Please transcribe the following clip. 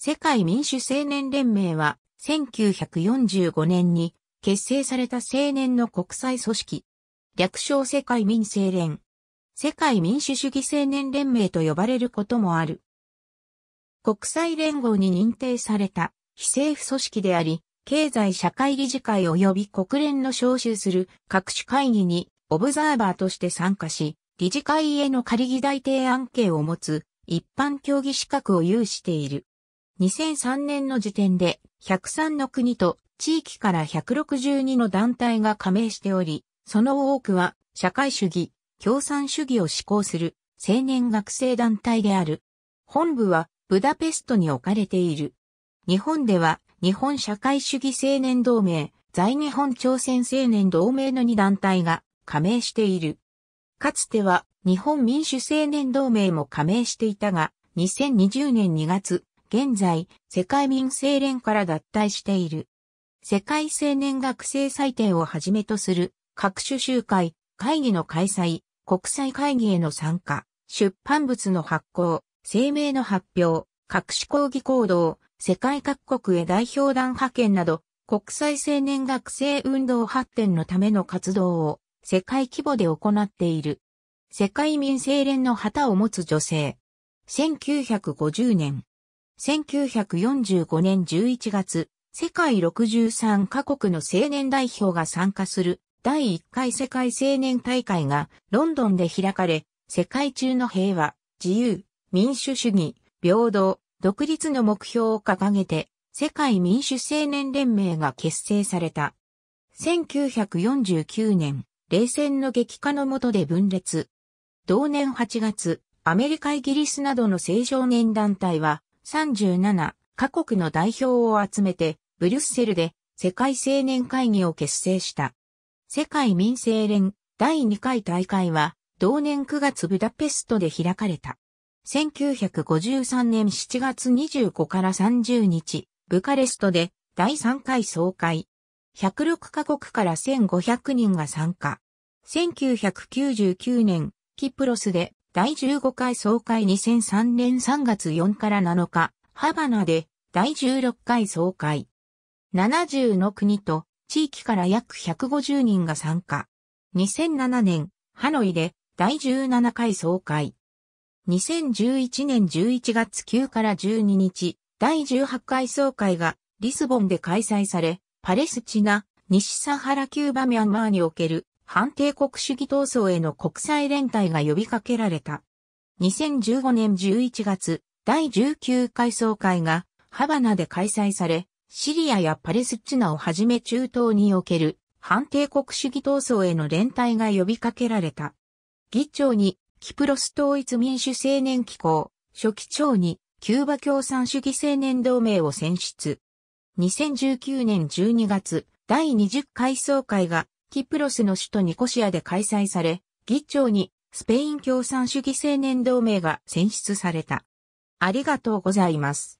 世界民主青年連盟は1945年に結成された青年の国際組織。略称世界民政連。世界民主主義青年連盟と呼ばれることもある。国際連合に認定された非政府組織であり、経済社会理事会及び国連の招集する各種会議にオブザーバーとして参加し、理事会への仮議題提案権を持つ一般競技資格を有している。2003年の時点で103の国と地域から162の団体が加盟しており、その多くは社会主義、共産主義を志向する青年学生団体である。本部はブダペストに置かれている。日本では日本社会主義青年同盟、在日本朝鮮青年同盟の2団体が加盟している。かつては日本民主青年同盟も加盟していたが、2020年2月、現在、世界民生連から脱退している。世界青年学生祭典をはじめとする各種集会、会議の開催、国際会議への参加、出版物の発行、声明の発表、各種抗議行動、世界各国へ代表団派遣など、国際青年学生運動発展のための活動を世界規模で行っている。世界民生連の旗を持つ女性。1950年、1945年11月、世界63カ国の青年代表が参加する第1回世界青年大会がロンドンで開かれ、世界中の平和、自由、民主主義、平等、独立の目標を掲げて、世界民主青年連盟が結成された。1949年、冷戦の激化の下で分裂。同年8月、アメリカイギリスなどの青少年団体は、37カ国の代表を集めて、ブリュッセルで世界青年会議を結成した。世界民政連第2回大会は、同年9月ブダペストで開かれた。1953年7月25から30日、ブカレストで第3回総会。106カ国から1500人が参加。1999年、キプロスで第15回総会2003年3月4から7日、ハバナで第16回総会。70の国と地域から約150人が参加。2007年、ハノイで第17回総会。2011年11月9から12日、第18回総会がリスボンで開催され、パレスチナ、西サハラキューバミャンマーにおける反帝国主義闘争への国際連帯が呼びかけられた。2015年11月、第19回総会がハバナで開催され、シリアやパレスチナをはじめ中東における反帝国主義闘争への連帯が呼びかけられた。議長にキプロス統一民主青年機構、初期長にキューバ共産主義青年同盟を選出。2019年12月、第20回総会がキプロスの首都ニコシアで開催され、議長にスペイン共産主義青年同盟が選出された。ありがとうございます。